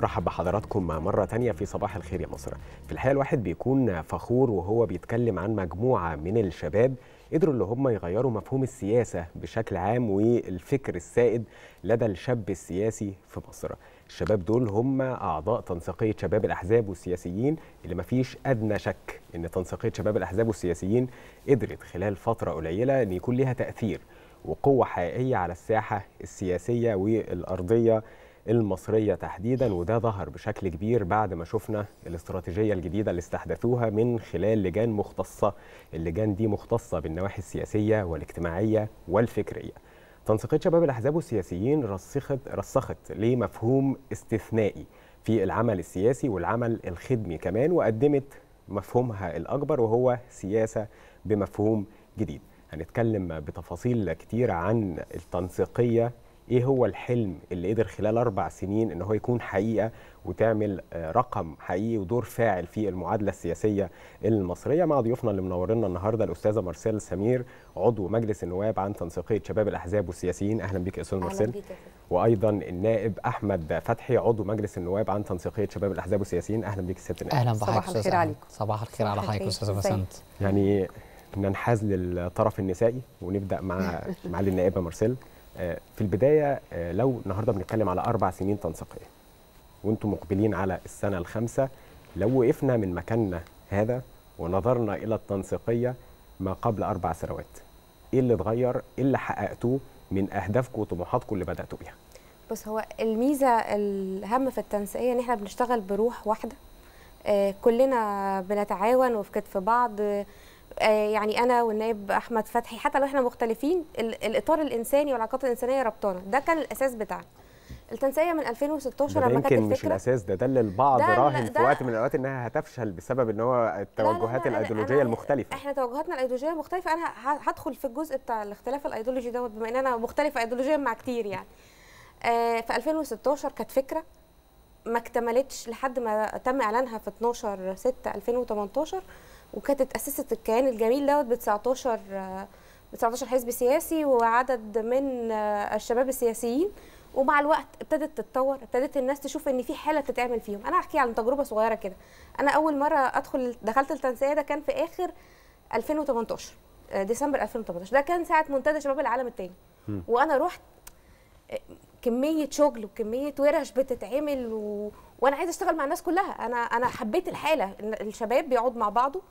رحب بحضراتكم مرة تانية في صباح الخير يا مصر في الحقيقة الواحد بيكون فخور وهو بيتكلم عن مجموعة من الشباب قدروا اللي هم يغيروا مفهوم السياسة بشكل عام والفكر السائد لدى الشاب السياسي في مصر الشباب دول هم أعضاء تنسيقية شباب الأحزاب والسياسيين اللي مفيش أدنى شك إن تنسيقية شباب الأحزاب والسياسيين قدرت خلال فترة قليلة إن يكون لها تأثير وقوة حقيقية على الساحة السياسية والأرضية المصرية تحديدا وده ظهر بشكل كبير بعد ما شفنا الاستراتيجية الجديدة اللي استحدثوها من خلال لجان مختصة اللجان دي مختصة بالنواحي السياسية والاجتماعية والفكرية تنسيقية شباب الأحزاب والسياسيين رسخت, رسخت لمفهوم استثنائي في العمل السياسي والعمل الخدمي كمان وقدمت مفهومها الأكبر وهو سياسة بمفهوم جديد هنتكلم بتفاصيل كتيرة عن التنسيقية ايه هو الحلم اللي قدر خلال اربع سنين ان هو يكون حقيقه وتعمل آه، رقم حقيقي ودور فاعل في المعادله السياسيه المصريه مع ضيوفنا اللي منورنا النهارده الاستاذه مارسيل سمير عضو مجلس النواب عن تنسيقيه شباب الاحزاب والسياسيين اهلا بك يا استاذ مارسيل وايضا النائب احمد فتحي عضو مجلس النواب عن تنسيقيه شباب الاحزاب والسياسيين اهلا بك يا ست النائب اهلا بحضرتك صباح الخير عليكم صباح الخير على حضرتك استاذه بسنت يعني ننحاز للطرف النسائي ونبدا مع مع النائبه مارسيل آه، في البدايه آه، لو النهارده بنتكلم على اربع سنين تنسيقيه وانتم مقبلين على السنه الخامسه لو وقفنا من مكاننا هذا ونظرنا الى التنسيقيه ما قبل اربع سنوات ايه اللي اتغير ايه اللي حققتوه من اهدافكم وطموحاتكم اللي بداتوا بيها بص هو الميزه الهامه في التنسيقيه ان احنا بنشتغل بروح واحده آه، كلنا بنتعاون وفي كتف بعض آه، يعني انا والنائب احمد فتحي حتى لو احنا مختلفين الاطار الانساني والعلاقات الانسانيه ربطانا ده كان الاساس بتاعنا التنسيقيه من 2016 لما كانت الفكره مش الاساس ده ده اللي البعض راهن في وقت من الاوقات انها هتفشل بسبب ان هو التوجهات الايديولوجيه المختلفه احنا توجهاتنا الايديولوجيه مختلفه انا هدخل في الجزء بتاع الاختلاف الايديولوجي دوت بما ان انا مختلفه ايديولوجيا مع كتير يعني آه في 2016 كانت فكره ما اكتملتش لحد ما تم اعلانها في 12 6 2018 وكانت اتاسست الكيان الجميل دوت ب 19 ب 19 حزب سياسي وعدد من الشباب السياسيين ومع الوقت ابتدت تتطور ابتدت الناس تشوف ان في حاله بتتعمل فيهم انا هحكي عن تجربه صغيره كده انا اول مره ادخل دخلت التنسيه ده كان في اخر 2018 آه، ديسمبر 2018 ده كان ساعه منتدى شباب العالم الثاني وانا رحت آه، كميه شغل وكميه ورش بتتعمل و... وانا عايزه اشتغل مع الناس كلها انا انا حبيت الحاله الشباب بيقعد مع بعضه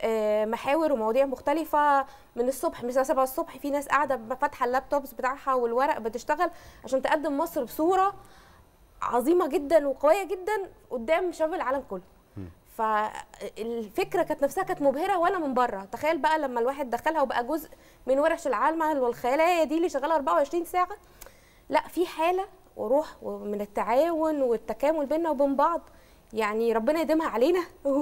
آه، محاور ومواضيع مختلفة من الصبح من الساعة 7 الصبح في ناس قاعدة فاتحة اللابتوبس بتاعها والورق بتشتغل عشان تقدم مصر بصورة عظيمة جدا وقوية جدا قدام شباب العالم كله. فالفكرة كانت نفسها كانت مبهرة وأنا من بره، تخيل بقى لما الواحد دخلها وبقى جزء من ورش العمل والخلايا دي اللي شغالة 24 ساعة. لا في حالة وروح من التعاون والتكامل بيننا وبين بعض يعني ربنا يديمها علينا يا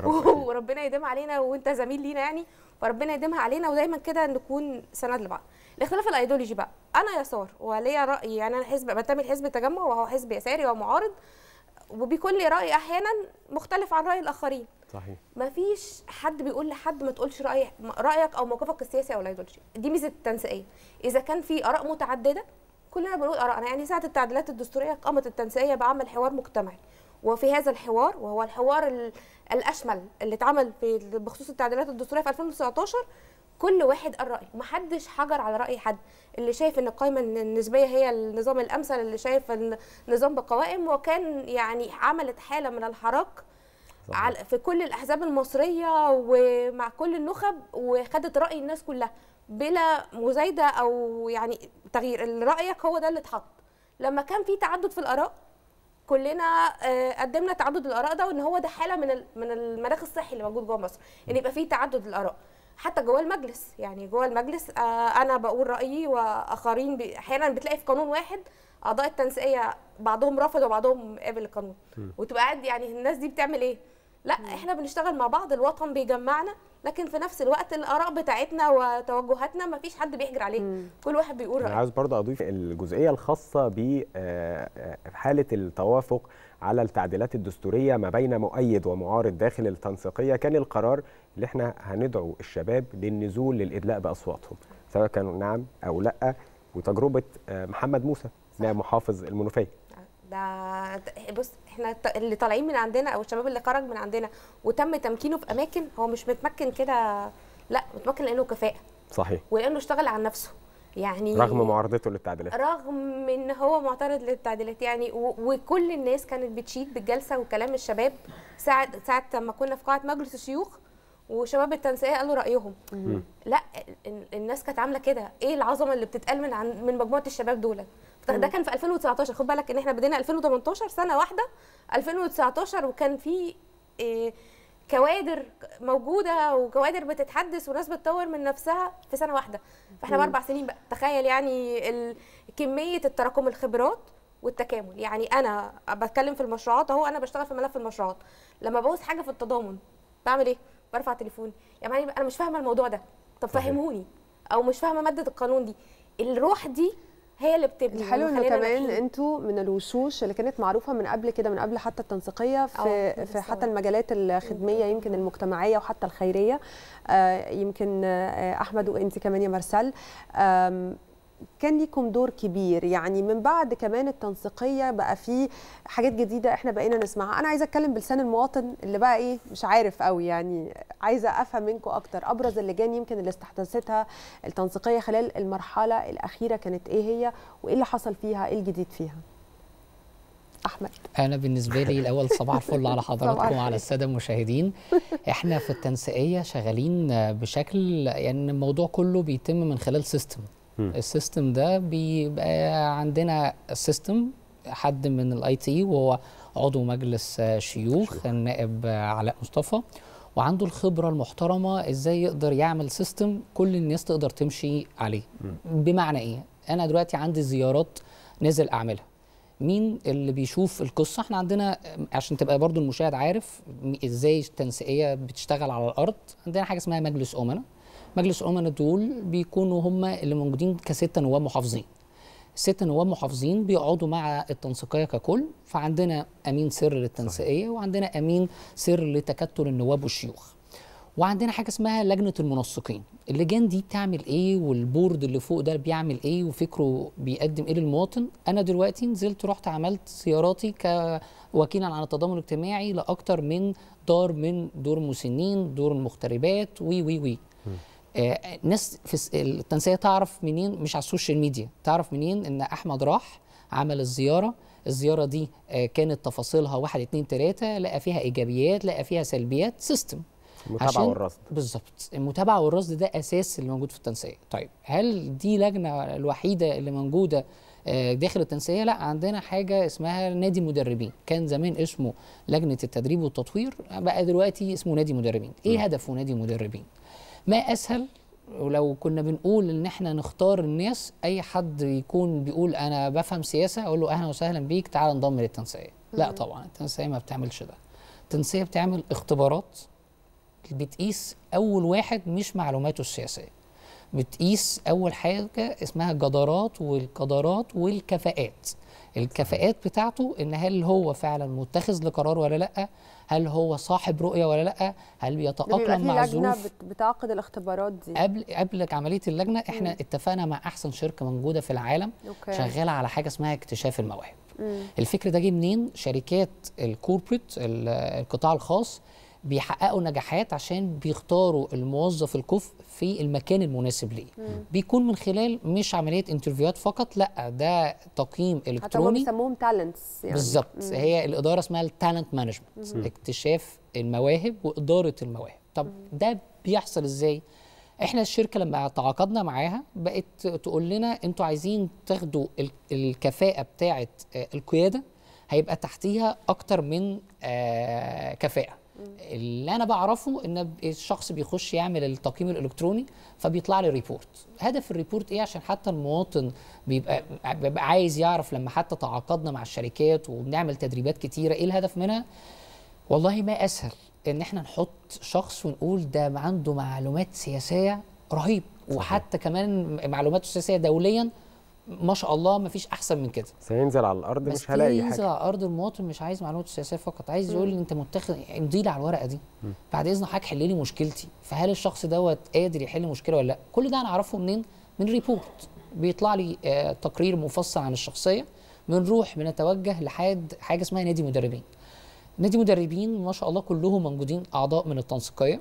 رب وربنا يديمها علينا وانت زميل لينا يعني فربنا يديمها علينا ودايما كده نكون سند لبعض الاختلاف الايديولوجي بقى انا يسار وليا راي يعني انا حزب بنتمي لحزب التجمع وهو حزب يساري ومعارض وبيكون لي راي احيانا مختلف عن راي الاخرين صحيح مفيش حد بيقول لحد ما تقولش راي رايك او موقفك السياسي او الايديولوجي دي ميزه التنسيقيه اذا كان في اراء متعدده كلنا بنقول ارائنا يعني ساعه التعديلات الدستوريه قامت التنسيقيه بعمل حوار مجتمعي وفي هذا الحوار وهو الحوار الاشمل اللي اتعمل بخصوص التعديلات الدستوريه في 2019 كل واحد قال رايه حدش حجر على راي حد اللي شايف ان القائمه النسبيه هي النظام الامثل اللي شايف النظام بقوائم وكان يعني عملت حاله من الحراك على في كل الاحزاب المصريه ومع كل النخب وخدت راي الناس كلها بلا مزايده او يعني تغيير رايك هو ده اللي اتحط لما كان في تعدد في الاراء كلنا آه، قدمنا تعدد الاراء ده وان هو ده حاله من من المناخ الصحي اللي موجود جوه مصر ان يبقى في تعدد الاراء حتى جوه المجلس يعني جوه المجلس آه، انا بقول رايي واخرين احيانا بتلاقي في قانون واحد اعضاء التنسيقيه بعضهم رفض وبعضهم قابل القانون وتبقى قاعد يعني الناس دي بتعمل ايه لا احنا بنشتغل مع بعض الوطن بيجمعنا لكن في نفس الوقت الاراء بتاعتنا وتوجهاتنا ما فيش حد بيحجر عليه مم. كل واحد بيقول رايه عايز برضه اضيف الجزئيه الخاصه بحاله آه، آه، التوافق على التعديلات الدستوريه ما بين مؤيد ومعارض داخل التنسيقيه كان القرار اللي احنا هندعو الشباب للنزول للادلاء باصواتهم سواء كانوا نعم او لا وتجربه آه، محمد موسى نائب محافظ المنوفيه ده بص احنا اللي طالعين من عندنا او الشباب اللي خرج من عندنا وتم تمكينه في اماكن هو مش متمكن كده لا متمكن لانه كفاءه صحيح ولانه اشتغل على نفسه يعني رغم معارضته للتعديلات رغم ان هو معترض للتعديلات يعني وكل الناس كانت بتشيد بالجلسه وكلام الشباب ساعه ساعه لما كنا في قاعه مجلس الشيوخ وشباب التنسيقيه قالوا رايهم مم. لا الناس كانت عامله كده ايه العظمه اللي بتتقال من عن من مجموعه الشباب دول ده كان في 2019 خد بالك ان احنا بدينا 2018 سنه واحده 2019 وكان في آه، كوادر موجوده وكوادر بتتحدث وناس بتطور من نفسها في سنه واحده فاحنا باربع سنين بقى تخيل يعني كميه التراكم الخبرات والتكامل يعني انا بتكلم في المشروعات اهو انا بشتغل في ملف المشروعات لما بوظ حاجه في التضامن بعمل ايه برفع تليفون يا يعني معلم انا مش فاهمه الموضوع ده طب فهموني او مش فاهمه ماده القانون دي الروح دي هي اللي بتبني الحلو انه كمان انتوا من الوشوش اللي كانت معروفه من قبل كده من قبل حتى التنسيقيه آه، في في حتى المجالات الخدميه يمكن المجتمعيه وحتى الخيريه آه يمكن آه احمد وانت كمان يا مرسال كان ليكم دور كبير يعني من بعد كمان التنسيقيه بقى في حاجات جديده احنا بقينا نسمعها انا عايزه اتكلم بلسان المواطن اللي بقى ايه مش عارف قوي يعني عايزه افهم منكم اكتر ابرز اللجان يمكن اللي استحدثتها التنسيقيه خلال المرحله الاخيره كانت ايه هي وايه اللي حصل فيها ايه الجديد فيها احمد انا بالنسبه لي الاول صباح الفل على حضراتكم وعلى الساده المشاهدين احنا في التنسيقيه شغالين بشكل يعني الموضوع كله بيتم من خلال سيستم السيستم ده بيبقى عندنا سيستم حد من الاي تي وهو عضو مجلس شيوخ النائب علاء مصطفى وعنده الخبره المحترمه ازاي يقدر يعمل سيستم كل الناس تقدر تمشي عليه بمعنى ايه انا دلوقتي عندي زيارات نزل اعملها مين اللي بيشوف القصه احنا عندنا عشان تبقى برضو المشاهد عارف ازاي التنسيقيه بتشتغل على الارض عندنا حاجه اسمها مجلس امنا مجلس الامناء دول بيكونوا هم اللي موجودين كستة نواب محافظين الستة نواب محافظين بيقعدوا مع التنسيقية ككل فعندنا أمين سر للتنسيقية وعندنا أمين سر لتكتل النواب والشيوخ وعندنا حاجه اسمها لجنه المنسقين اللجان دي بتعمل ايه والبورد اللي فوق ده بيعمل ايه وفكره بيقدم ايه للمواطن انا دلوقتي نزلت رحت عملت زياراتي كوكيلا عن التضامن الاجتماعي لاكتر من دار من دور مسنين دور المغتربات وي وي وي آه، ناس في التنسية تعرف منين مش على السوشيال ميديا تعرف منين ان احمد راح عمل الزياره الزياره دي آه، كانت تفاصيلها واحد اتنين تلاته لقى فيها ايجابيات لقى فيها سلبيات سيستم المتابعه والرصد بالظبط المتابعه والرصد ده اساس اللي موجود في التنسيق طيب هل دي لجنه الوحيده اللي موجوده آه، داخل التنسية لا عندنا حاجه اسمها نادي مدربين كان زمان اسمه لجنه التدريب والتطوير بقى دلوقتي اسمه نادي مدربين ايه هدفه نادي مدربين ما اسهل ولو كنا بنقول ان احنا نختار الناس اي حد يكون بيقول انا بفهم سياسه اقول له اهلا وسهلا بيك تعال انضم للتنسيق لا طبعا التنسيق ما بتعملش ده التنسيق بتعمل اختبارات بتقيس اول واحد مش معلوماته السياسيه بتقيس اول حاجه اسمها الجدارات والقدرات والكفاءات الكفاءات بتاعته ان هل هو فعلا متخذ لقرار ولا لا هل هو صاحب رؤيه ولا لا هل بيتاقلم مع الظروف بتعقد الاختبارات دي قبل قبل عمليه اللجنه احنا مم. اتفقنا مع احسن شركه موجوده في العالم أوكي. شغاله على حاجه اسمها اكتشاف المواهب الفكر ده جه منين شركات الكوربريت القطاع الخاص بيحققوا نجاحات عشان بيختاروا الموظف الكفء في المكان المناسب ليه مم. بيكون من خلال مش عمليه انترفيوهات فقط لا ده تقييم الكتروني بيسموهم تالنتس يعني بالظبط هي الاداره اسمها التالنت مانجمنت اكتشاف المواهب واداره المواهب طب مم. ده بيحصل ازاي احنا الشركه لما تعاقدنا معاها بقت تقول لنا انتوا عايزين تاخدوا الكفاءه بتاعه آه، القياده هيبقى تحتيها اكتر من آه، كفاءه اللي انا بعرفه ان الشخص بيخش يعمل التقييم الالكتروني فبيطلع لي ريبورت هدف الريبورت ايه عشان حتى المواطن بيبقى, بيبقى عايز يعرف لما حتى تعاقدنا مع الشركات وبنعمل تدريبات كتيره ايه الهدف منها والله ما اسهل ان احنا نحط شخص ونقول ده عنده معلومات سياسيه رهيب وحتى كمان معلوماته السياسيه دوليا ما شاء الله ما فيش احسن من كده بس هينزل على الارض مش هلاقي حاجه ينزل على الارض المواطن مش عايز معلومات سياسيه فقط عايز يقول انت متخذ امضي لي على الورقه دي بعد اذن حضرتك حل لي مشكلتي فهل الشخص دوت قادر يحل مشكله ولا لا كل ده انا اعرفه منين من ريبورت بيطلع لي آه تقرير مفصل عن الشخصيه بنروح بنتوجه لحد حاجه اسمها نادي مدربين نادي مدربين ما شاء الله كلهم موجودين اعضاء من التنسيقيه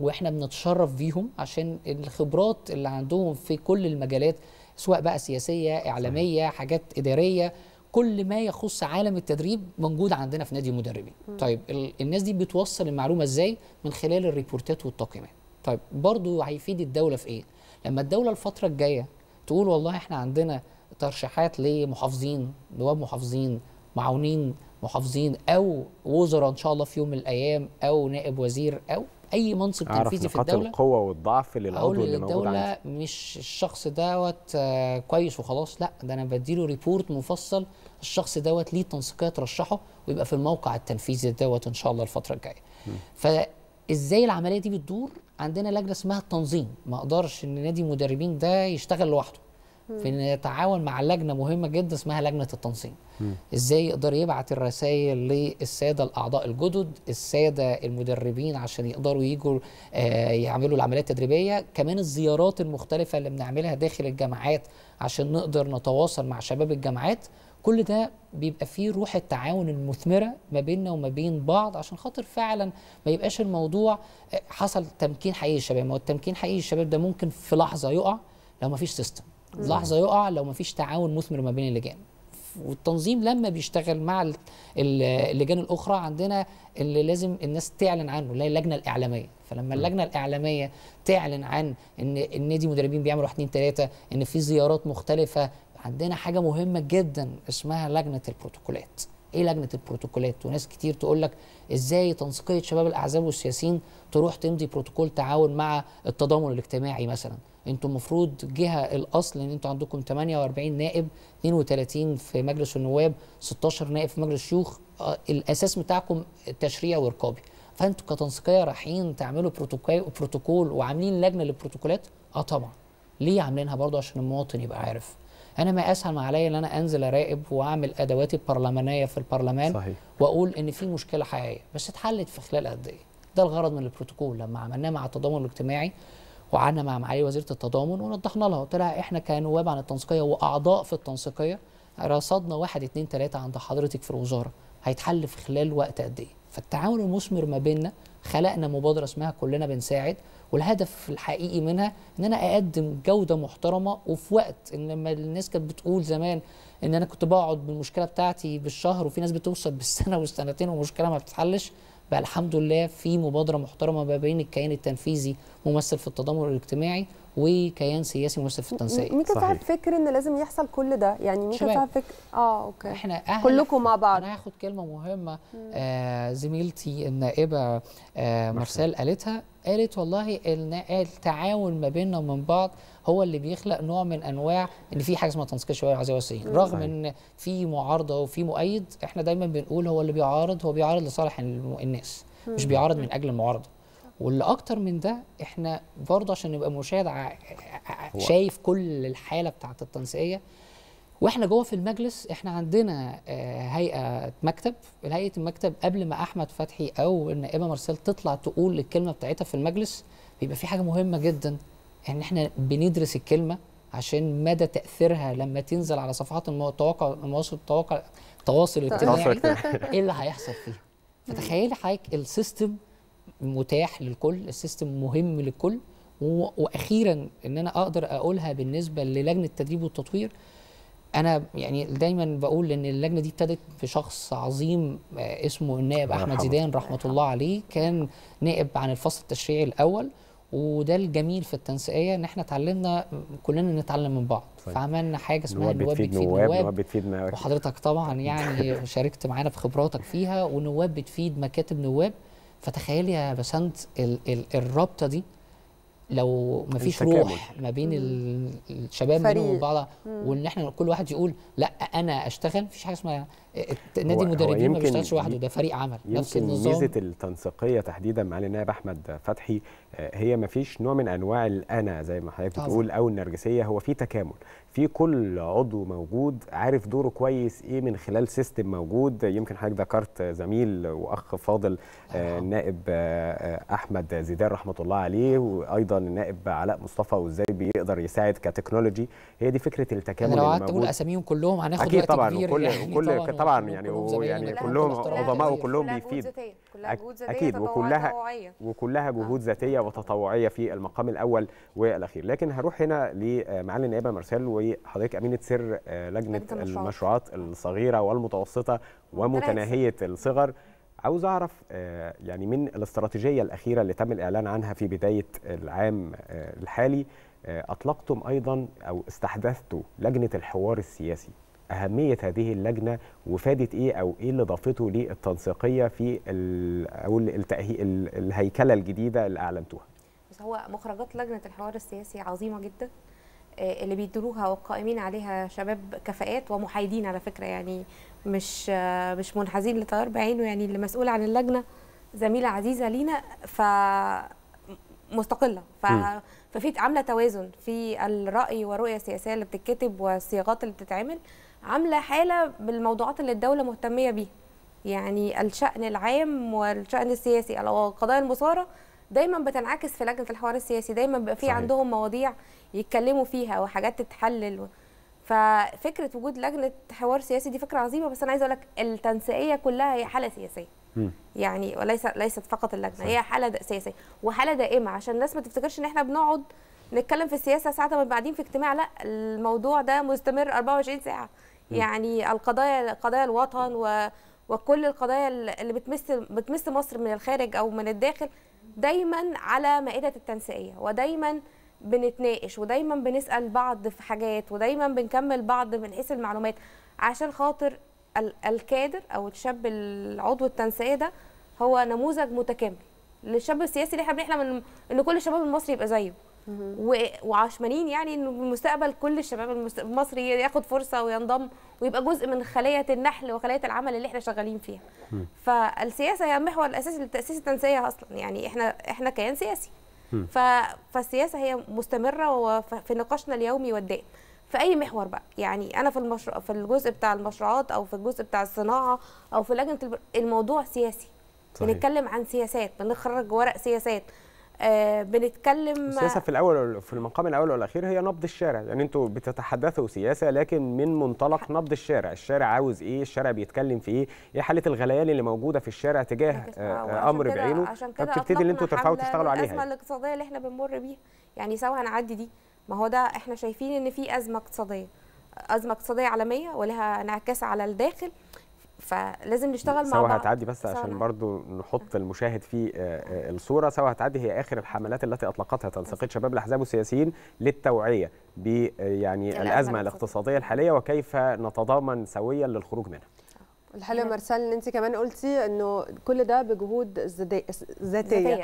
واحنا بنتشرف بيهم عشان الخبرات اللي عندهم في كل المجالات سواء بقى سياسيه اعلاميه حاجات اداريه كل ما يخص عالم التدريب موجود عندنا في نادي المدربين طيب الناس دي بتوصل المعلومه ازاي من خلال الريبورتات والتقييمات طيب برضو هيفيد الدوله في ايه لما الدوله الفتره الجايه تقول والله احنا عندنا ترشيحات لمحافظين نواب محافظين معاونين محافظين او وزراء ان شاء الله في يوم من الايام او نائب وزير او اي منصب تنفيذي في الدوله نقاط القوه والضعف للعضو اللي موجود الدوله مش الشخص دوت آه، كويس وخلاص لا ده انا بديله ريبورت مفصل الشخص دوت ليه تنسيقيه ترشحه ويبقى في الموقع التنفيذي دوت ان شاء الله الفتره الجايه فازاي العمليه دي بتدور عندنا لجنه اسمها التنظيم ما اقدرش ان نادي مدربين ده يشتغل لوحده في يتعاون مع لجنه مهمه جدا اسمها لجنه التنظيم ازاي يقدر يبعت الرسائل للساده الاعضاء الجدد الساده المدربين عشان يقدروا يجوا آه، يعملوا العمليات التدريبيه كمان الزيارات المختلفه اللي بنعملها داخل الجامعات عشان نقدر نتواصل مع شباب الجامعات كل ده بيبقى فيه روح التعاون المثمره ما بيننا وما بين بعض عشان خاطر فعلا ما يبقاش الموضوع آه، حصل تمكين حقيقي للشباب، ما هو التمكين حقيقي للشباب ده ممكن في لحظه يقع لو ما فيش سيستم لحظه يقع لو ما فيش تعاون مثمر ما بين اللجان والتنظيم لما بيشتغل مع اللجان الاخرى عندنا اللي لازم الناس تعلن عنه اللي هي اللجنه الاعلاميه فلما اللجنه الاعلاميه تعلن عن ان النادي مدربين بيعملوا 1 2 3 ان في زيارات مختلفه عندنا حاجه مهمه جدا اسمها لجنه البروتوكولات ايه لجنه البروتوكولات وناس كتير تقول لك ازاي تنسيقيه شباب الاحزاب والسياسيين تروح تمضي بروتوكول تعاون مع التضامن الاجتماعي مثلا انتوا المفروض جهه الاصل ان انتوا عندكم 48 نائب 32 في مجلس النواب 16 نائب في مجلس الشيوخ آه، الاساس بتاعكم تشريع ورقابي فانتوا كتنسيقيه رايحين تعملوا بروتوكول وعاملين لجنه للبروتوكولات اه طبعا ليه عاملينها برضه عشان المواطن يبقى عارف انا ما اسهل ما عليا ان انا انزل اراقب واعمل ادواتي البرلمانيه في البرلمان صحيح. واقول ان في مشكله حقيقيه بس اتحلت في خلال قد ايه ده الغرض من البروتوكول لما عملناه مع التضامن الاجتماعي وقعدنا مع معالي وزيره التضامن ونضحنا لها قلت لها احنا كنواب عن التنسيقيه واعضاء في التنسيقيه رصدنا واحد اتنين تلاته عند حضرتك في الوزاره هيتحل في خلال وقت قد ايه؟ فالتعاون المثمر ما بيننا خلقنا مبادره اسمها كلنا بنساعد والهدف الحقيقي منها ان انا اقدم جوده محترمه وفي وقت ان لما الناس كانت بتقول زمان ان انا كنت بقعد بالمشكله بتاعتي بالشهر وفي ناس بتوصل بالسنه والسنتين والمشكله ما بتتحلش بقى الحمد لله في مبادره محترمه ما بين الكيان التنفيذي ممثل في التضامن الاجتماعي وكيان سياسي مستف في التنسيق مين كان صاحب فكر ان لازم يحصل كل ده يعني مين كان صاحب فكر اه اوكي احنا كلكم مع بعض انا هاخد كلمه مهمه آه زميلتي النائبه آه مرسال قالتها قالت والله التعاون ما بيننا ومن بعض هو اللي بيخلق نوع من انواع ان في حاجه اسمها تنسيق شويه عزيزي وسيم رغم ان في معارضه وفي مؤيد احنا دايما بنقول هو اللي بيعارض هو بيعارض لصالح الناس مش بيعارض من اجل المعارضه واللي اكتر من ده احنا برضه عشان نبقى مشاهد شايف كل الحاله بتاعه التنسيقيه واحنا جوه في المجلس احنا عندنا آه، هيئه مكتب هيئه المكتب قبل ما احمد فتحي او النائبه مارسيل تطلع تقول الكلمه بتاعتها في المجلس بيبقى في حاجه مهمه جدا ان يعني احنا بندرس الكلمه عشان مدى تاثيرها لما تنزل على صفحات المواقع المواصل التواصل الاجتماعي ايه اللي هيحصل فيها فتخيلي حضرتك السيستم متاح للكل السيستم مهم للكل واخيرا ان انا اقدر اقولها بالنسبه للجنه التدريب والتطوير انا يعني دايما بقول ان اللجنه دي ابتدت بشخص عظيم آه، اسمه النائب احمد زيدان رحمه الله عليه كان نائب عن الفصل التشريعي الاول وده الجميل في التنسيقيه ان احنا اتعلمنا كلنا نتعلم من بعض طيب. فعملنا حاجه اسمها النواب بتفيد نواب, نواب بتفيد وحضرتك طبعا يعني شاركت معانا في خبراتك فيها ونواب بتفيد مكاتب نواب فتخيل يا بسنت ال ال الرابطه دي لو ما فيش روح ما بين الشباب بينهم وبعض وان احنا كل واحد يقول لا انا اشتغل مفيش حاجه اسمها نادي المدربين ما بيشتغلش لوحده ده فريق عمل نفس النظام ميزه التنسيقيه تحديدا مع النائب احمد فتحي آه، هي ما فيش نوع من انواع الانا زي ما حضرتك بتقول او النرجسيه هو في تكامل في كل عضو موجود عارف دوره كويس ايه من خلال سيستم موجود يمكن حضرتك ذكرت زميل واخ فاضل النائب آه، أيوة. آه، احمد زيدان رحمه الله عليه وايضا النائب علاء مصطفى وازاي بيقدر يساعد كتكنولوجي هي دي فكره التكامل انا لو قعدت اقول اساميهم كلهم هناخد وقت كبير اكيد طبعا وكل يعني كل طبعا يعني ويعني كلهم يعني عظماء وكلهم بيفيد كلها جهود ذاتيه اكيد وكلها وكلها آه. جهود ذاتيه وتطوعيه في المقام الاول والاخير لكن هروح هنا لمعالي النائبه مرسال وحضرتك امينه سر آه، لجنه المشروعات الصغيره والمتوسطه ومتناهيه الصغر عاوز اعرف آه، يعني من الاستراتيجيه الاخيره اللي تم الاعلان عنها في بدايه العام الحالي اطلقتم ايضا او استحدثتوا لجنه الحوار السياسي اهميه هذه اللجنه وفادت ايه او ايه اللي ضافته للتنسيقيه في او الهيكله الجديده اللي اعلنتوها بس هو مخرجات لجنه الحوار السياسي عظيمه جدا آه، اللي بيديروها والقائمين عليها شباب كفاءات ومحايدين على فكره يعني مش آه، مش منحازين لتيار بعينه يعني اللي مسؤول عن اللجنه زميله عزيزه لينا ف مستقله ف ففي عامله توازن في الراي والرؤيه السياسيه اللي بتتكتب والصياغات اللي بتتعمل عامله حاله بالموضوعات اللي الدوله مهتميه بيها يعني الشأن العام والشأن السياسي قضايا المصارة دايما بتنعكس في لجنة الحوار السياسي دايما بيبقى في عندهم مواضيع يتكلموا فيها وحاجات تتحلل ففكرة وجود لجنة حوار سياسي دي فكرة عظيمة بس أنا عايزة أقول لك التنسيقية كلها هي حالة سياسية يعني وليس ليست فقط اللجنة صحيح. هي حالة سياسية وحالة دائمة عشان الناس ما تفتكرش إن إحنا بنقعد نتكلم في السياسة ساعة ما قاعدين في اجتماع لا الموضوع ده مستمر 24 ساعة يعني القضايا قضايا الوطن و وكل القضايا اللي بتمس بتمس مصر من الخارج او من الداخل دايما على مائده التنسيقيه ودايما بنتناقش ودايما بنسال بعض في حاجات ودايما بنكمل بعض من حيث المعلومات عشان خاطر الكادر او الشاب العضو التنسيقي ده هو نموذج متكامل للشاب السياسي اللي احنا بنحلم ان كل الشباب المصري يبقى زيه وعشمانين يعني انه بالمستقبل كل الشباب المصري ياخد فرصه وينضم ويبقى جزء من خليه النحل وخليه العمل اللي احنا شغالين فيها. فالسياسه هي المحور الاساسي لتاسيس التنسيه اصلا يعني احنا احنا كيان سياسي. ف... فالسياسه هي مستمره وفي نقاشنا اليومي والدائم. في اي محور بقى يعني انا في المشروع في الجزء بتاع المشروعات او في الجزء بتاع الصناعه او في لجنه الموضوع سياسي. صحيح. بنتكلم عن سياسات بنخرج ورق سياسات آه، بنتكلم السياسه في الاول في المقام الاول والاخير هي نبض الشارع يعني انتوا بتتحدثوا سياسه لكن من منطلق نبض الشارع الشارع عاوز ايه الشارع بيتكلم في ايه ايه حاله الغليان اللي موجوده في الشارع تجاه آه، امر بعينه فبتبتدي ان انتوا ترفعوا تشتغلوا عليها الازمه الاقتصاديه اللي احنا بنمر بيها يعني سوا هنعدي دي ما هو ده احنا شايفين ان في ازمه اقتصاديه ازمه اقتصاديه عالميه ولها انعكاس على الداخل فلازم نشتغل مع بعض سوا هتعدي بس عشان برضو نحط المشاهد في آه، آه، الصوره سوا هتعدي هي اخر الحملات التي اطلقتها تنسيقيه شباب الاحزاب والسياسيين للتوعيه ب آه، يعني الازمه الاقتصاديه الحاليه وكيف نتضامن سويا للخروج منها الحلقه أيوة. مرسال ان انت كمان قلتي انه كل ده بجهود ذاتيه ذاتيه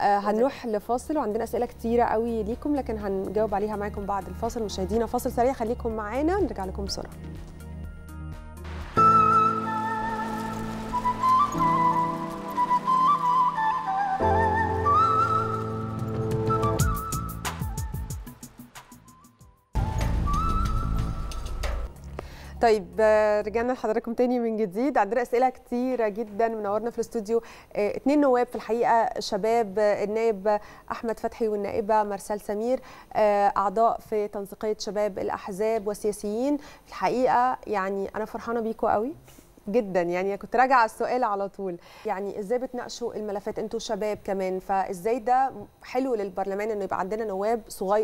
آه هنروح لفاصل وعندنا اسئله كتيره قوي ليكم لكن هنجاوب عليها معاكم بعد الفاصل مشاهدينا فاصل سريع خليكم معانا نرجع لكم بسرعه طيب آه، رجعنا لحضراتكم تاني من جديد عندنا اسئله كتيره جدا منورنا في الاستوديو آه، اتنين نواب في الحقيقه شباب النائب احمد فتحي والنائبه مرسال سمير آه، اعضاء في تنسيقيه شباب الاحزاب والسياسيين في الحقيقه يعني انا فرحانه بيكم قوي جدا يعني كنت راجعه السؤال على طول يعني ازاي بتناقشوا الملفات انتوا شباب كمان فازاي ده حلو للبرلمان انه يبقى عندنا نواب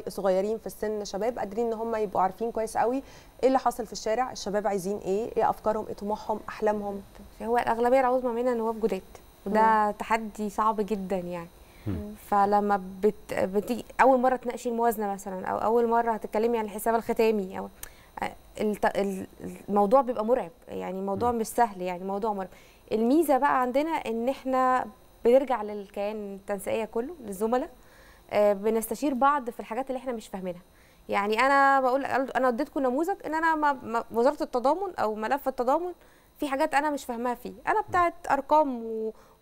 صغيرين في السن شباب قادرين ان هم يبقوا عارفين كويس قوي ايه اللي حاصل في الشارع الشباب عايزين ايه ايه افكارهم ايه طموحهم احلامهم هو الاغلبيه العظمى منا نواب جداد وده تحدي صعب جدا يعني فلما بت... بتيجي اول مره تناقشي الموازنه مثلا او اول مره هتتكلمي عن الحساب الختامي او الموضوع بيبقى مرعب يعني الموضوع مش سهل يعني موضوع مرعب الميزه بقى عندنا ان احنا بنرجع للكيان التنسيقيه كله للزملاء آه، بنستشير بعض في الحاجات اللي احنا مش فاهمينها يعني انا بقول انا اديتكم نموذج ان انا وزاره التضامن او ملف التضامن في حاجات انا مش فاهماها فيه انا بتاعت ارقام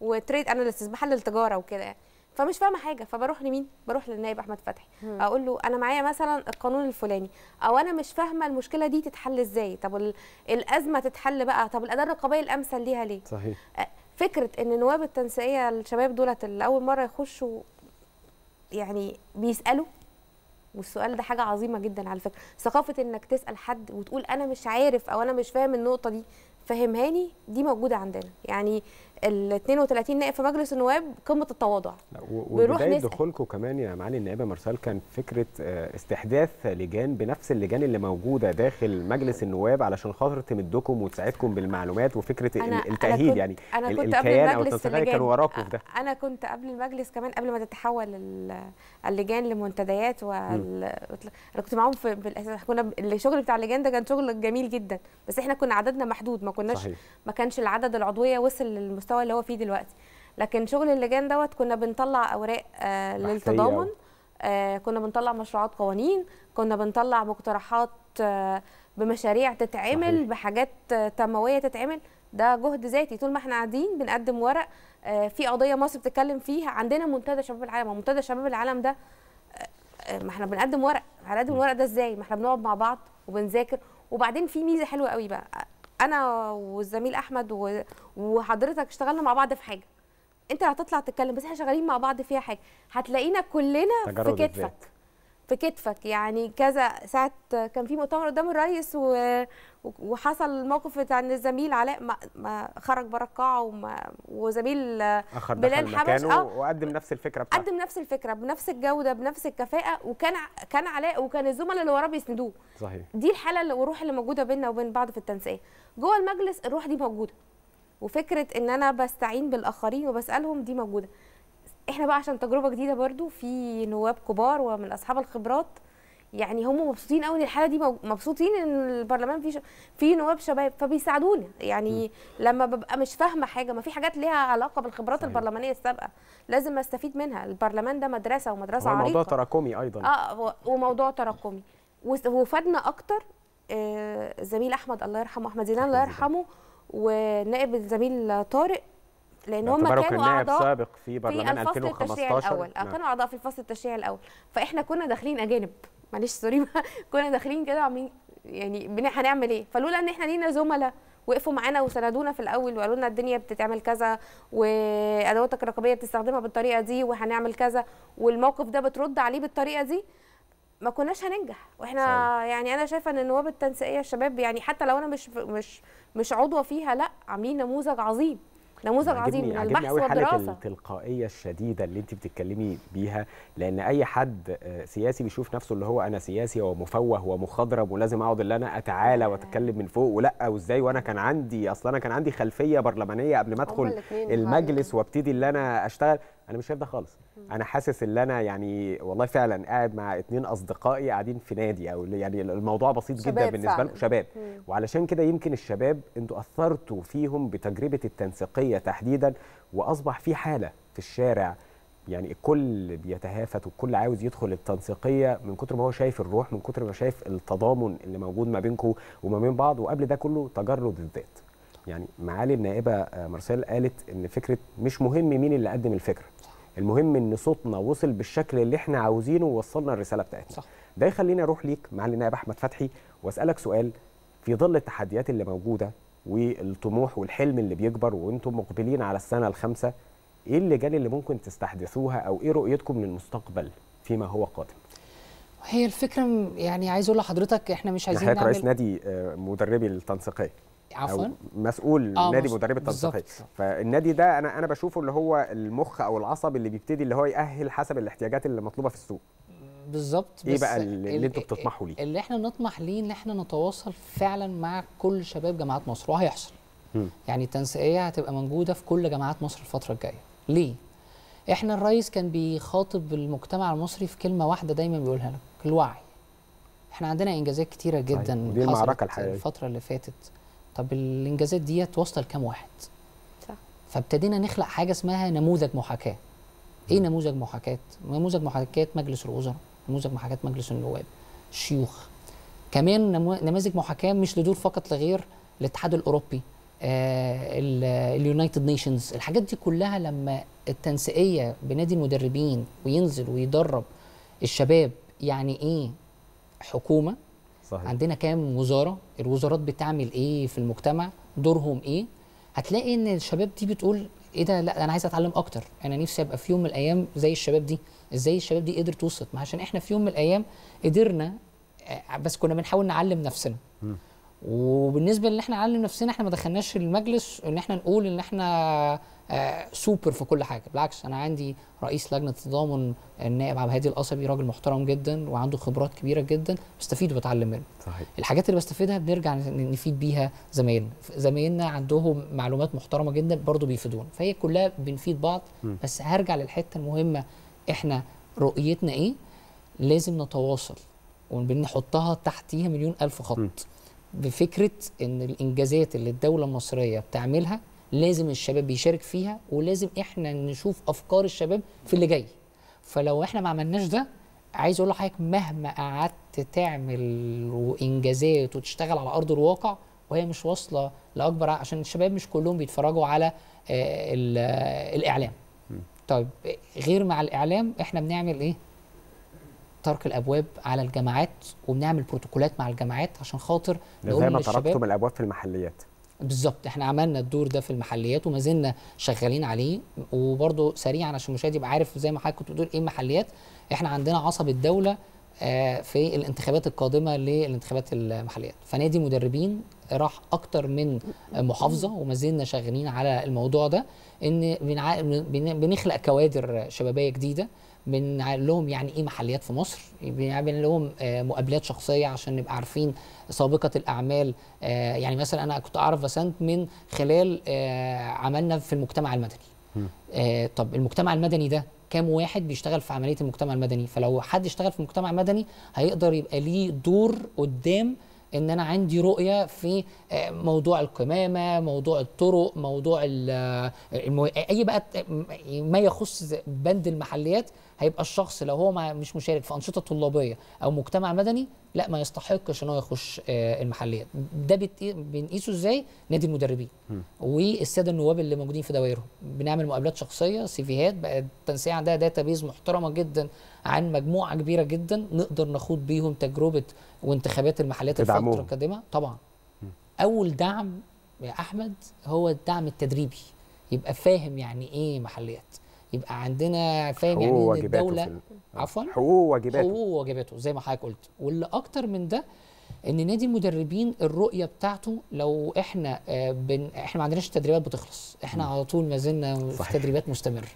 وتريد اناليسيس محلل تجاره وكده يعني فمش فاهمه حاجه فبروح لمين بروح للنائب احمد فتحي اقول له انا معايا مثلا القانون الفلاني او انا مش فاهمه المشكله دي تتحل ازاي طب الازمه تتحل بقى طب الاداه الرقابيه الامثل ليها ليه صحيح فكره ان نواب التنسيقيه الشباب دولت اللي اول مره يخشوا يعني بيسالوا والسؤال ده حاجه عظيمه جدا على فكره ثقافه انك تسال حد وتقول انا مش عارف او انا مش فاهم النقطه دي فهمهاني دي موجوده عندنا يعني ال 32 نائب في مجلس النواب قمه التواضع وبدايه دخولكم كمان يا معالي النائبه مرسال كان فكره آه، استحداث لجان بنفس اللجان اللي موجوده داخل مجلس النواب علشان خاطر تمدكم وتساعدكم بالمعلومات وفكره أنا التاهيل أنا يعني أنا كنت الكيان قبل المجلس او كانوا وراكم في ده انا كنت قبل المجلس كمان قبل ما تتحول اللجان لمنتديات وال... انا كنت معاهم في بالاساس كنا الشغل بتاع اللجان ده كان شغل جميل جدا بس احنا كنا عددنا محدود ما كناش صحيح. ما كانش العدد العضويه وصل للمستوى المستوى اللي هو فيه دلوقتي لكن شغل اللجان دوت كنا بنطلع اوراق آه، للتضامن آه، كنا بنطلع مشروعات قوانين كنا بنطلع مقترحات آه، بمشاريع تتعمل صحيح. بحاجات تنمويه تتعمل ده جهد ذاتي طول ما احنا قاعدين بنقدم ورق في قضيه مصر بتتكلم فيها عندنا منتدى شباب العالم منتدى شباب العالم ده ما احنا بنقدم ورق هنقدم الورق ده ازاي ما احنا بنقعد مع بعض وبنذاكر وبعدين في ميزه حلوه قوي بقى انا والزميل احمد و... وحضرتك اشتغلنا مع بعض في حاجه انت هتطلع تتكلم بس احنا شغالين مع بعض فيها حاجه هتلاقينا كلنا في كتفك في كتفك يعني كذا ساعه كان في مؤتمر قدام الرئيس و... وحصل الموقف بتاع ان الزميل علاء ما, ما خرج بره القاعه وما... وزميل آخر بلال حبش اه وقدم نفس الفكره بتاعته قدم نفس الفكره بنفس الجوده بنفس الكفاءه وكان كان علاء وكان الزملاء اللي وراه بيسندوه صحيح دي الحاله اللي وروح اللي موجوده بيننا وبين بعض في التنسيق جوه المجلس الروح دي موجوده وفكره ان انا بستعين بالاخرين وبسالهم دي موجوده احنا بقى عشان تجربه جديده برضو في نواب كبار ومن اصحاب الخبرات يعني هم مبسوطين قوي ان الحاله دي مبسوطين ان البرلمان فيه في فيه نواب شباب فبيساعدوني يعني م. لما ببقى مش فاهمه حاجه ما في حاجات ليها علاقه بالخبرات صحيح. البرلمانيه السابقه لازم استفيد منها البرلمان ده مدرسه ومدرسه عريقه وموضوع تراكمي ايضا اه وموضوع تراكمي وفادنا اكتر الزميل آه، احمد الله يرحمه احمد زيدان الله يرحمه ونائب الزميل طارق لان هم كانوا اعضاء سابق في برلمان 2015 الاول نعم. كانوا اعضاء في نعم. الفصل التشريعي الاول فاحنا كنا داخلين اجانب معلش سوري كنا داخلين كده عاملين يعني هنعمل ايه فلولا ان احنا لينا زملاء وقفوا معانا وساندونا في الاول وقالوا لنا الدنيا بتتعمل كذا وادواتك الرقابيه بتستخدمها بالطريقه دي وهنعمل كذا والموقف ده بترد عليه بالطريقه دي ما كناش هننجح واحنا صحيح. يعني انا شايفه ان النواب التنسيقيه الشباب يعني حتى لو انا مش مش مش عضوه فيها لا عاملين نموذج عظيم نموذج عظيم من البحث قوي والدراسه حاله التلقائيه الشديده اللي انت بتتكلمي بيها لان اي حد آه، سياسي بيشوف نفسه اللي هو انا سياسي ومفوه ومخضرم ولازم اقعد اللي انا اتعالى واتكلم من فوق ولا وازاي وانا كان عندي اصلا انا كان عندي خلفيه برلمانيه قبل ما ادخل المجلس وابتدي اللي انا اشتغل انا مش شايف ده خالص انا حاسس ان انا يعني والله فعلا قاعد مع اتنين اصدقائي قاعدين في نادي او يعني الموضوع بسيط جدا بالنسبه لهم شباب وعلشان كده يمكن الشباب انتوا اثرتوا فيهم بتجربه التنسيقيه تحديدا واصبح في حاله في الشارع يعني الكل بيتهافت والكل عاوز يدخل التنسيقيه من كتر ما هو شايف الروح من كتر ما شايف التضامن اللي موجود ما بينكم وما بين بعض وقبل ده كله تجرد الذات يعني معالي النائبه آه، مارسيل قالت ان فكره مش مهم مين اللي قدم الفكره المهم ان صوتنا وصل بالشكل اللي احنا عاوزينه ووصلنا الرساله بتاعتنا صح. ده يخليني اروح ليك معالي النائب احمد فتحي واسالك سؤال في ظل التحديات اللي موجوده والطموح والحلم اللي بيكبر وانتم مقبلين على السنه الخامسه ايه اللجان اللي ممكن تستحدثوها او ايه رؤيتكم للمستقبل فيما هو قادم هي الفكره يعني عايز اقول لحضرتك احنا مش عايزين نعمل رئيس نادي آه، مدربي التنسيقيه عفوا مسؤول آه نادي مدرب التنسيقيه فالنادي ده انا انا بشوفه اللي هو المخ او العصب اللي بيبتدي اللي هو ياهل حسب الاحتياجات اللي مطلوبه في السوق بالظبط ايه بقى اللي انتوا بتطمحوا ليه؟ اللي احنا نطمح ليه ان احنا نتواصل فعلا مع كل شباب جامعات مصر وهيحصل. يعني التنسيقيه هتبقى موجوده في كل جامعات مصر الفتره الجايه. ليه؟ احنا الرئيس كان بيخاطب المجتمع المصري في كلمه واحده دايما بيقولها لك الوعي. احنا عندنا انجازات كتيره جدا طيب، دي المعركه الحقيقيه الفتره اللي فاتت طب الانجازات ديت واصله لكام واحد صح فابتدينا نخلق حاجه اسمها نموذج محاكاه ايه نموذج محاكاه نموذج محاكاه مجلس الوزراء نموذج محاكاه مجلس النواب الشيوخ كمان نماذج محاكاه مش لدول فقط لغير الاتحاد الاوروبي آه، اليونايتد نيشنز الحاجات دي كلها لما التنسيقيه بنادي المدربين وينزل ويدرب الشباب يعني ايه حكومه صحيح. عندنا كام وزاره الوزارات بتعمل ايه في المجتمع دورهم ايه هتلاقي ان الشباب دي بتقول ايه ده لا انا عايز اتعلم اكتر انا نفسي ابقى في يوم من الايام زي الشباب دي ازاي الشباب دي قدرت توصل ما عشان احنا في يوم من الايام قدرنا آه، بس كنا بنحاول نعلم نفسنا م. وبالنسبه ان احنا نعلم نفسنا احنا ما دخلناش المجلس ان احنا نقول ان احنا آه، سوبر في كل حاجه بالعكس انا عندي رئيس لجنه التضامن النائب عبد الهادي القصبي راجل محترم جدا وعنده خبرات كبيره جدا بستفيد وبتعلم منه صحيح. الحاجات اللي بستفيدها بنرجع نفيد بيها زمايلنا زمايلنا عندهم معلومات محترمه جدا برضو بيفيدونا فهي كلها بنفيد بعض م. بس هرجع للحته المهمه احنا رؤيتنا ايه لازم نتواصل وبنحطها تحتيها مليون الف خط م. بفكره ان الانجازات اللي الدوله المصريه بتعملها لازم الشباب يشارك فيها ولازم احنا نشوف افكار الشباب في اللي جاي فلو احنا ما عملناش ده عايز اقول لحضرتك مهما قعدت تعمل وانجازات وتشتغل على ارض الواقع وهي مش واصله لاكبر عشان الشباب مش كلهم بيتفرجوا على آه، الاعلام طيب غير مع الاعلام احنا بنعمل ايه ترك الابواب على الجامعات وبنعمل بروتوكولات مع الجامعات عشان خاطر نقول زي ما تركتم الابواب في المحليات بالظبط احنا عملنا الدور ده في المحليات وما زلنا شغالين عليه وبرده سريعا عشان المشاهد يبقى عارف زي ما حضرتك كنت بتقول ايه المحليات احنا عندنا عصب الدوله آه، في الانتخابات القادمه للانتخابات المحليات فنادي مدربين راح اكتر من محافظه وما زلنا شغالين على الموضوع ده ان بنخلق كوادر شبابيه جديده بنعمل لهم يعني ايه محليات في مصر يعني بنعمل لهم آه، مقابلات شخصيه عشان نبقى عارفين سابقه الاعمال آه، يعني مثلا انا كنت اعرف بسنت من خلال آه، عملنا في المجتمع المدني طب المجتمع المدني ده كام واحد بيشتغل في عمليه المجتمع المدني فلو حد اشتغل في المجتمع المدني هيقدر يبقى ليه دور قدام ان انا عندي رؤيه في موضوع القمامه موضوع الطرق موضوع المو... اي بقى ما يخص بند المحليات هيبقى الشخص لو هو مش مشارك في انشطه طلابيه او مجتمع مدني لا ما يستحقش ان هو يخش آه، المحليات ده بنقيسه ازاي نادي المدربين والساده النواب اللي موجودين في دوائرهم بنعمل مقابلات شخصيه سيفيهات بقى التنسيق عندها داتا بيز محترمه جدا عن مجموعه كبيره جدا نقدر نخوض بيهم تجربه وانتخابات المحليات الفتره القادمه طبعا م. اول دعم يا احمد هو الدعم التدريبي يبقى فاهم يعني ايه محليات يبقى عندنا فاهم يعني إيه ان الدوله في آه، عفوا حقوق وواجباته حقوق وواجباته زي ما حضرتك قلت واللي اكتر من ده ان نادي المدربين الرؤيه بتاعته لو احنا آه، بن... احنا ما عندناش تدريبات بتخلص احنا على طول ما زلنا في تدريبات مستمر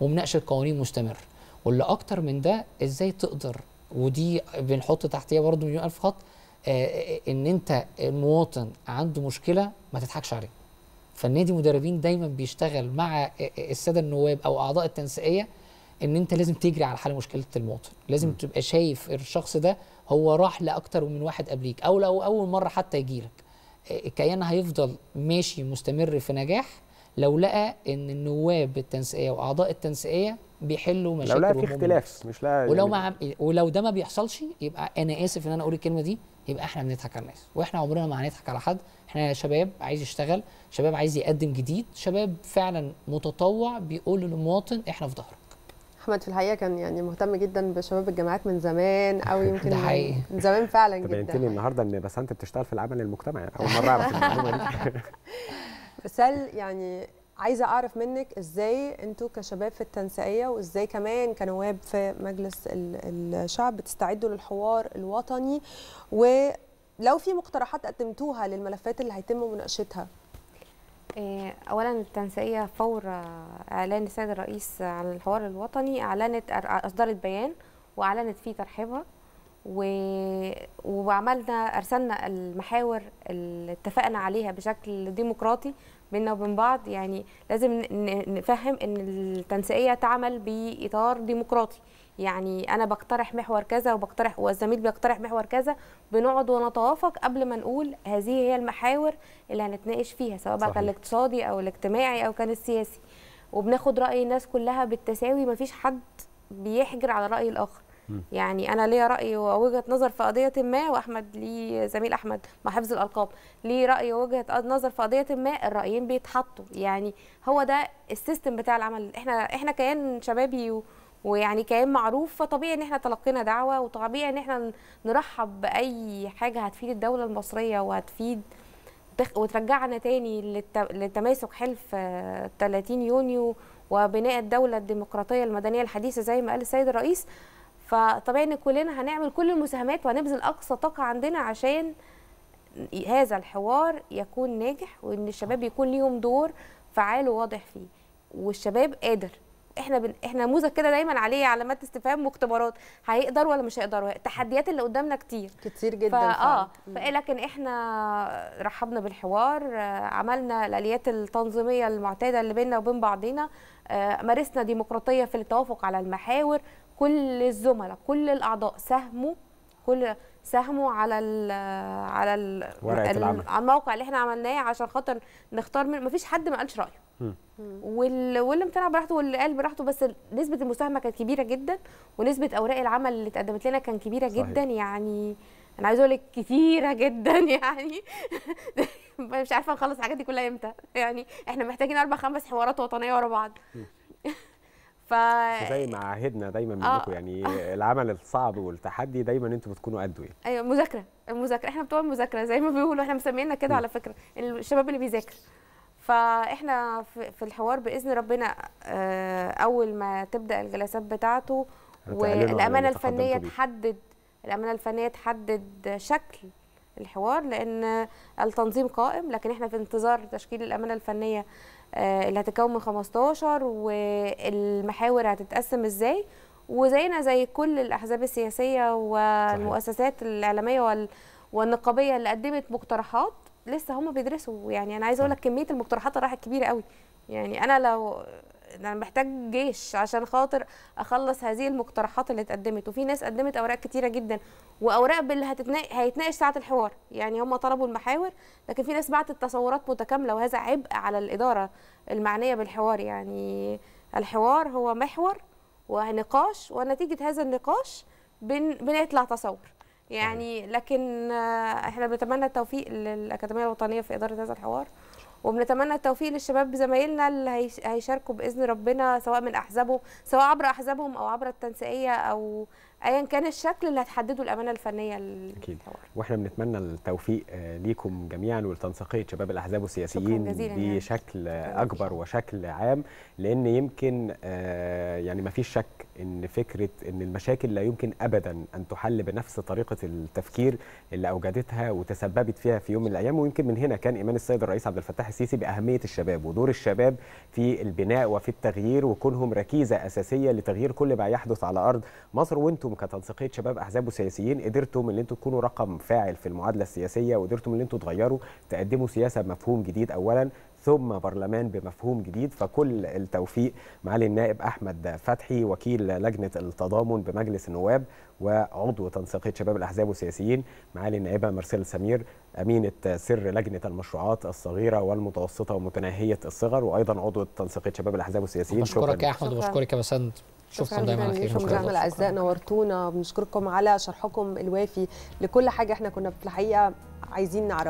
ومناقشه قوانين مستمر واللي اكتر من ده ازاي تقدر ودي بنحط تحتيها برضه مليون الف خط آه، ان انت المواطن عنده مشكله ما تضحكش عليه فالنادي مدربين دايما بيشتغل مع الساده النواب او اعضاء التنسيقيه ان انت لازم تجري على حل مشكله المواطن لازم م. تبقى شايف الشخص ده هو راح لاكتر من واحد قبليك او لو اول مره حتى يجي لك الكيان هيفضل ماشي مستمر في نجاح لو لقى ان النواب التنسيقيه واعضاء التنسيقيه بيحلوا مشاكل لو لقى في اختلاف مش لقى ولو يعني ما ولو ده ما بيحصلش يبقى انا اسف ان انا اقول الكلمه دي يبقى احنا بنضحك على الناس واحنا عمرنا ما هنضحك على حد احنا شباب عايز يشتغل شباب عايز يقدم جديد شباب فعلا متطوع بيقول للمواطن احنا في ظهرك احمد في الحقيقه كان يعني مهتم جدا بشباب الجامعات من زمان او يمكن ده حقيقي من زمان فعلا جدا لي النهارده ان بس انت بتشتغل في العمل المجتمعي اول مره اعرف المعلومه بس هل يعني عايزه اعرف منك ازاي انتوا كشباب في التنسيقيه وازاي كمان كنواب في مجلس الشعب بتستعدوا للحوار الوطني ولو في مقترحات قدمتوها للملفات اللي هيتم مناقشتها آه، اولا التنسيقيه فور اعلان السيد الرئيس عن الحوار الوطني اعلنت اصدرت بيان واعلنت فيه ترحيبها و... وعملنا ارسلنا المحاور اللي اتفقنا عليها بشكل ديمقراطي بينا وبين بعض يعني لازم نفهم ان التنسيقيه تعمل باطار ديمقراطي يعني انا بقترح محور كذا وبقترح والزميل بيقترح محور كذا بنقعد ونتوافق قبل ما نقول هذه هي المحاور اللي هنتناقش فيها سواء بقى كان الاقتصادي او الاجتماعي او كان السياسي وبناخد راي الناس كلها بالتساوي مفيش حد بيحجر على راي الاخر يعني انا ليا راي ووجهه نظر في قضيه ما واحمد ليه زميل احمد مع حفظ الالقاب ليه راي ووجهه نظر في قضيه ما الرايين بيتحطوا يعني هو ده السيستم بتاع العمل احنا احنا كيان شبابي و... ويعني كيان معروف فطبيعي ان احنا تلقينا دعوه وطبيعي ان احنا نرحب باي حاجه هتفيد الدوله المصريه وهتفيد وترجعنا تاني لتماسك حلف 30 آه، يونيو وبناء الدوله الديمقراطيه المدنيه الحديثه زي ما قال السيد الرئيس فطبيعي ان كلنا هنعمل كل المساهمات وهنبذل اقصى طاقه عندنا عشان هذا الحوار يكون ناجح وان الشباب يكون ليهم دور فعال وواضح فيه والشباب قادر احنا بن... احنا نموذج كده دايما عليه علامات استفهام واختبارات هيقدر ولا مش هيقدروا التحديات اللي قدامنا كتير كتير جدا ف... اه ف... إيه، لكن احنا رحبنا بالحوار عملنا الاليات التنظيميه المعتاده اللي بيننا وبين بعضينا آه، مارسنا ديمقراطيه في التوافق على المحاور كل الزملاء كل الاعضاء ساهموا كل ساهموا على ال على ال العمل. على الموقع اللي احنا عملناه عشان خاطر نختار من مفيش حد ما قالش رايه واللي امتنع براحته واللي قال براحته بس نسبه المساهمه كانت كبيره جدا ونسبه اوراق العمل اللي اتقدمت لنا كان كبيره صحيح. جدا يعني انا عايزه اقول لك كتيره جدا يعني مش عارفه نخلص الحاجات دي كلها امتى يعني احنا محتاجين اربع خمس حوارات وطنيه ورا بعض ف زي ما عهدنا دايما آه. منكم آه. يعني آه. العمل الصعب والتحدي دايما انتوا بتكونوا قدوه يعني ايوه مذاكره المذاكره احنا بتوع المذاكره زي ما بيقولوا احنا مسمينا كده على فكره الشباب اللي بيذاكر فاحنا في الحوار باذن ربنا آه، اول ما تبدا الجلسات بتاعته والامانه الفنيه تحدد الامانه الفنيه تحدد شكل الحوار لان التنظيم قائم لكن احنا في انتظار تشكيل الامانه الفنيه آه، اللي هتتكون من 15 والمحاور هتتقسم ازاي وزينا زي كل الاحزاب السياسيه والمؤسسات الاعلاميه والنقابيه اللي قدمت مقترحات لسه هم بيدرسوا يعني انا عايزه اقول لك كميه المقترحات راحت كبيره قوي يعني انا لو انا محتاج جيش عشان خاطر اخلص هذه المقترحات اللي اتقدمت وفي ناس قدمت اوراق كتيره جدا واوراق باللي هتتنا... هيتناقش ساعه الحوار يعني هم طلبوا المحاور لكن في ناس بعتت تصورات متكامله وهذا عبء على الاداره المعنيه بالحوار يعني الحوار هو محور ونقاش ونتيجه هذا النقاش بن... بنطلع تصور يعني لكن احنا بنتمنى التوفيق للاكاديميه الوطنيه في اداره هذا الحوار وبنتمنى التوفيق للشباب زمايلنا اللي هيشاركوا باذن ربنا سواء من احزابهم سواء عبر احزابهم او عبر التنسيقيه او ايا كان الشكل اللي هتحدده الامانه الفنيه اكيد واحنا بنتمنى التوفيق آه، ليكم جميعا ولتنسيقيه شباب الاحزاب والسياسيين يعني. بشكل يعني. اكبر وشكل عام لان يمكن آه، يعني ما فيش شك ان فكره ان المشاكل لا يمكن ابدا ان تحل بنفس طريقه التفكير اللي اوجدتها وتسببت فيها في يوم من الايام ويمكن من هنا كان ايمان السيد الرئيس عبد الفتاح السيسي باهميه الشباب ودور الشباب في البناء وفي التغيير وكونهم ركيزه اساسيه لتغيير كل ما يحدث على ارض مصر وانتم كتنسيقيه شباب احزاب وسياسيين قدرتم ان انتم تكونوا رقم فاعل في المعادله السياسيه وقدرتم ان انتم تغيروا تقدموا سياسه بمفهوم جديد اولا ثم برلمان بمفهوم جديد فكل التوفيق معالي النائب احمد فتحي وكيل لجنه التضامن بمجلس النواب وعضو تنسيقيه شباب الاحزاب والسياسيين معالي النائبه مرسيل سمير امينه سر لجنه المشروعات الصغيره والمتوسطه ومتناهيه الصغر وايضا عضو تنسيقيه شباب الاحزاب والسياسيين بشكرك يا احمد وبشكرك يا بسند شكرا دايما على خير شكرا الاعزاء نورتونا بنشكركم على شرحكم الوافي لكل حاجه احنا كنا في الحقيقه عايزين نعرفها